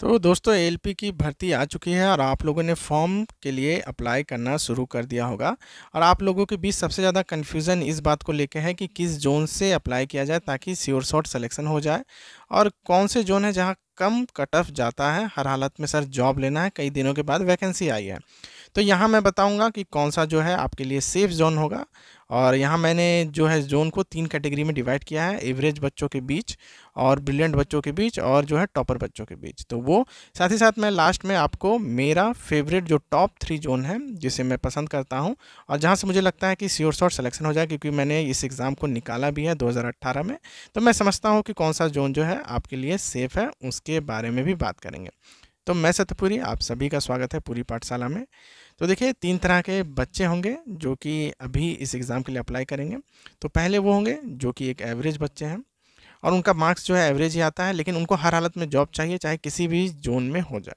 तो दोस्तों एलपी की भर्ती आ चुकी है और आप लोगों ने फॉर्म के लिए अप्लाई करना शुरू कर दिया होगा और आप लोगों के बीच सबसे ज़्यादा कन्फ्यूज़न इस बात को लेकर है कि किस जोन से अप्लाई किया जाए ताकि स्योर शॉट सलेक्शन हो जाए और कौन से जोन है जहाँ कम कट ऑफ जाता है हर हालत में सर जॉब लेना है कई दिनों के बाद वैकेंसी आई है तो यहाँ मैं बताऊँगा कि कौन सा जो है आपके लिए सेफ़ जोन होगा और यहाँ मैंने जो है जोन को तीन कैटेगरी में डिवाइड किया है एवरेज बच्चों के बीच और ब्रिलियंट बच्चों के बीच और जो है टॉपर बच्चों के बीच तो वो साथ ही साथ मैं लास्ट में आपको मेरा फेवरेट जो टॉप थ्री जोन है जिसे मैं पसंद करता हूँ और जहाँ से मुझे लगता है कि सियोर शॉर्ट सेलेक्शन हो जाए क्योंकि मैंने इस एग्ज़ाम को निकाला भी है दो में तो मैं समझता हूँ कि कौन सा जोन जो है आपके लिए सेफ़ है उसके बारे में भी बात करेंगे तो मैं सत्यपुरी आप सभी का स्वागत है पूरी पाठशाला में तो देखिए तीन तरह के बच्चे होंगे जो कि अभी इस एग्ज़ाम के लिए अप्लाई करेंगे तो पहले वो होंगे जो कि एक एवरेज बच्चे हैं और उनका मार्क्स जो है एवरेज ही आता है लेकिन उनको हर हालत में जॉब चाहिए चाहे किसी भी जोन में हो जाए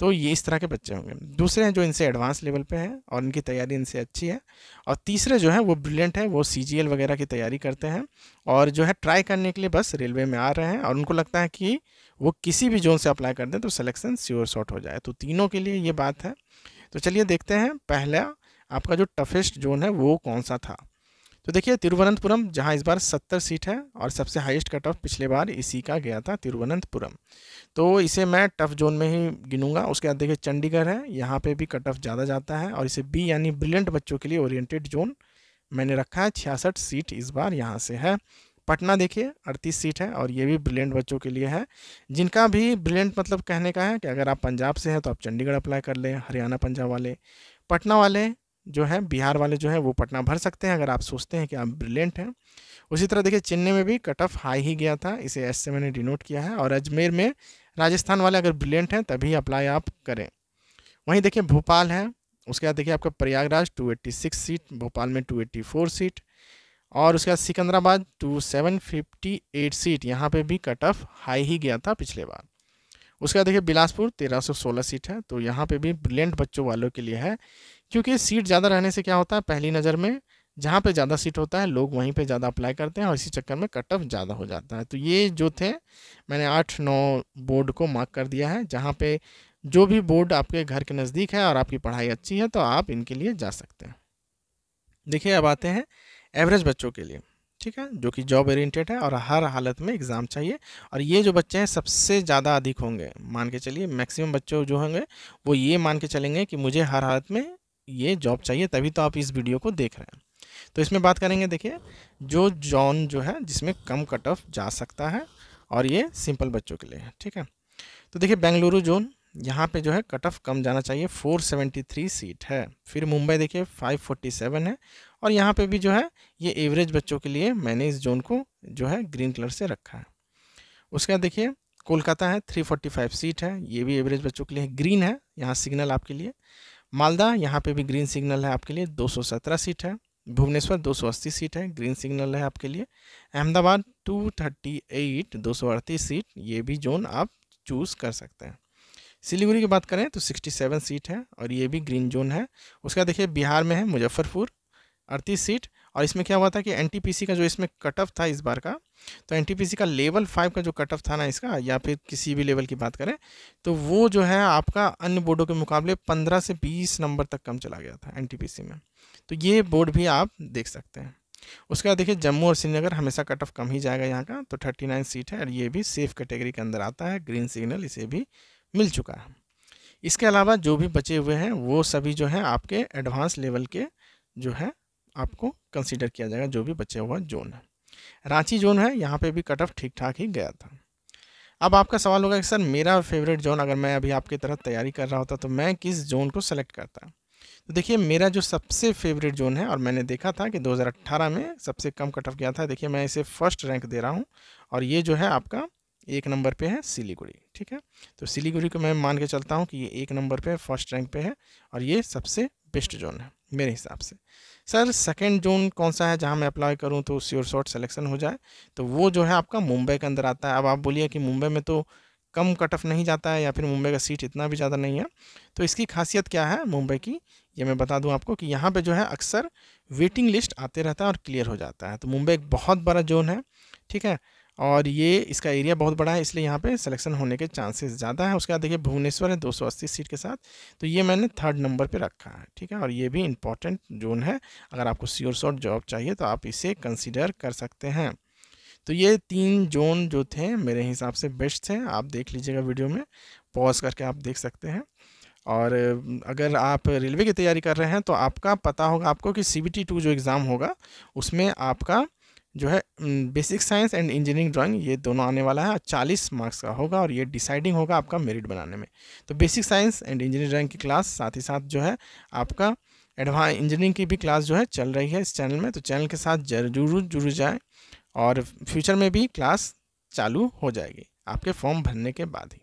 तो ये इस तरह के बच्चे होंगे दूसरे हैं जो इनसे एडवांस लेवल पे हैं और इनकी तैयारी इनसे अच्छी है और तीसरे जो है वो ब्रिलियंट है वो सी वगैरह की तैयारी करते हैं और जो है ट्राई करने के लिए बस रेलवे में आ रहे हैं और उनको लगता है कि वो किसी भी जोन से अप्लाई कर दें तो सिलेक्शन स्योर शॉट हो जाए तो तीनों के लिए ये बात है तो चलिए देखते हैं पहला आपका जो टफेस्ट जोन है वो कौन सा था तो देखिए तिरुवनंतपुरम जहाँ इस बार सत्तर सीट है और सबसे हाईएस्ट कट ऑफ पिछले बार इसी का गया था तिरुवनंतपुरम तो इसे मैं टफ जोन में ही गिनूंगा उसके बाद देखिए चंडीगढ़ है यहाँ पे भी कट ऑफ ज़्यादा जाता है और इसे बी यानी ब्रिलियंट बच्चों के लिए ओरिएंटेड जोन मैंने रखा है छियासठ सीट इस बार यहाँ से है पटना देखिए अड़तीस सीट है और ये भी ब्रिलियंट बच्चों के लिए है जिनका भी ब्रिलियंट मतलब कहने का है कि अगर आप पंजाब से हैं तो आप चंडीगढ़ अप्लाई कर लें हरियाणा पंजाब वाले पटना वाले जो है बिहार वाले जो है वो पटना भर सकते हैं अगर आप सोचते हैं कि आप ब्रिलियंट हैं उसी तरह देखिए चेन्नई में भी कट ऑफ हाई ही गया था इसे एस से मैंने डिनोट किया है और अजमेर में राजस्थान वाले अगर ब्रिलियंट हैं तभी अप्लाई आप करें वहीं देखिए भोपाल है उसके बाद देखिए आपका प्रयागराज टू सीट भोपाल में टू सीट और उसके बाद Secunderabad two seven fifty eight seat यहाँ पर भी कट ऑफ हाई ही गया था पिछले बार उसके बाद देखिए बिलासपुर 1316 सीट है तो यहाँ पे भी ब्रिलियंट बच्चों वालों के लिए है क्योंकि सीट ज़्यादा रहने से क्या होता है पहली नज़र में जहाँ पे ज़्यादा सीट होता है लोग वहीं पे ज़्यादा अप्लाई करते हैं और इसी चक्कर में कट ऑफ ज़्यादा हो जाता है तो ये जो थे मैंने आठ नौ बोर्ड को मार्क कर दिया है जहाँ पे जो भी बोर्ड आपके घर के नज़दीक है और आपकी पढ़ाई अच्छी है तो आप इनके लिए जा सकते हैं देखिए अब आते हैं एवरेज बच्चों के लिए ठीक है जो कि जॉब ओरिएंटेड है और हर हालत में एग्ज़ाम चाहिए और ये जो बच्चे हैं सबसे ज़्यादा अधिक होंगे मान के चलिए मैक्सिमम बच्चों जो होंगे वो ये मान के चलेंगे कि मुझे हर हालत में ये जॉब चाहिए तभी तो आप इस वीडियो को देख रहे हैं तो इसमें बात करेंगे देखिए जो जॉन जो है जिसमें कम कट ऑफ जा सकता है और ये सिंपल बच्चों के लिए है ठीक है तो देखिए बेंगलुरु जोन यहाँ पे जो है कट ऑफ कम जाना चाहिए 473 सीट है फिर मुंबई देखिए 547 है और यहाँ पे भी जो है ये एवरेज बच्चों के लिए मैंने इस जोन को जो है ग्रीन कलर से रखा है उसके बाद देखिए कोलकाता है 345 सीट है ये भी एवरेज बच्चों के लिए ग्रीन है यहाँ सिग्नल आपके लिए मालदा यहाँ पे भी ग्रीन सिग्नल है आपके लिए 217 सीट है भुवनेश्वर 280 सीट है ग्रीन सिग्नल है आपके लिए अहमदाबाद 238 238 सीट ये भी जोन आप चूज़ कर सकते हैं सिलीगुड़ी की बात करें तो 67 सीट है और ये भी ग्रीन जोन है उसका देखिए बिहार में है मुजफ्फरपुर अड़तीस सीट और इसमें क्या हुआ था कि एन का जो इसमें कट ऑफ था इस बार का तो एन का लेवल फाइव का जो कट ऑफ था ना इसका या फिर किसी भी लेवल की बात करें तो वो जो है आपका अन्य बोर्डों के मुकाबले पंद्रह से बीस नंबर तक कम चला गया था एन में तो ये बोर्ड भी आप देख सकते हैं उसके बाद देखिए जम्मू और श्रीनगर हमेशा कट ऑफ कम ही जाएगा यहाँ का तो थर्टी नाइन सीट है और ये भी सेफ कैटेगरी के अंदर आता है ग्रीन सिग्नल इसे भी मिल चुका है इसके अलावा जो भी बचे हुए हैं वो सभी जो है आपके एडवांस लेवल के जो है आपको कंसिडर किया जाएगा जो भी बचे हुआ जोन है रांची जोन है यहाँ पे भी कट ऑफ ठीक ठाक ही गया था अब आपका सवाल होगा कि सर मेरा फेवरेट जोन अगर मैं अभी आपकी तरह तैयारी कर रहा होता तो मैं किस जोन को सेलेक्ट करता तो देखिए मेरा जो सबसे फेवरेट जोन है और मैंने देखा था कि 2018 में सबसे कम कट ऑफ गया था देखिए मैं इसे फर्स्ट रैंक दे रहा हूँ और ये जो है आपका एक नंबर पे है सिलीगुड़ी ठीक है तो सिलीगुड़ी को मैं मान के चलता हूँ कि ये एक नंबर पे फर्स्ट रैंक पे है और ये सबसे बेस्ट जोन है मेरे हिसाब से सर सेकेंड जोन कौन सा है जहाँ मैं अप्लाई करूँ तो श्योर शॉट सेलेक्शन हो जाए तो वो जो है आपका मुंबई के अंदर आता है अब आप बोलिए कि मुंबई में तो कम कट ऑफ नहीं जाता है या फिर मुंबई का सीट इतना भी ज़्यादा नहीं है तो इसकी खासियत क्या है मुंबई की ये मैं बता दूं आपको कि यहाँ पे जो है अक्सर वेटिंग लिस्ट आते रहता है और क्लियर हो जाता है तो मुंबई एक बहुत बड़ा जोन है ठीक है और ये इसका एरिया बहुत बड़ा है इसलिए यहाँ पे सिलेक्शन होने के चांसेस ज़्यादा है उसके बाद देखिए भुवनेश्वर है 280 सीट के साथ तो ये मैंने थर्ड नंबर पे रखा है ठीक है और ये भी इम्पॉर्टेंट जोन है अगर आपको श्योर शॉर्ट जॉब चाहिए तो आप इसे कंसिडर कर सकते हैं तो ये तीन जोन जो थे मेरे हिसाब से बेस्ट थे आप देख लीजिएगा वीडियो में पॉज करके आप देख सकते हैं और अगर आप रेलवे की तैयारी कर रहे हैं तो आपका पता होगा आपको कि सी बी टी टू जो एग्ज़ाम होगा उसमें आपका जो है basic science and engineering drawing ये दोनों आने वाला है चालीस मार्क्स का होगा और ये डिसाइडिंग होगा आपका मेरिट बनाने में तो basic science and engineering drawing की क्लास साथ ही साथ जो है आपका एडवांस इंजीनियरिंग की भी क्लास जो है चल रही है इस चैनल में तो चैनल के साथ जरूर जुड़ जाए और फ्यूचर में भी क्लास चालू हो जाएगी आपके फॉर्म भरने के बाद ही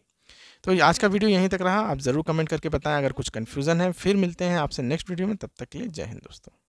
तो आज का वीडियो यहीं तक रहा आप ज़रूर कमेंट करके बताएं अगर कुछ कन्फ्यूज़न है फिर मिलते हैं आपसे नेक्स्ट वीडियो में तब तक के लिए जय हिंद दोस्तों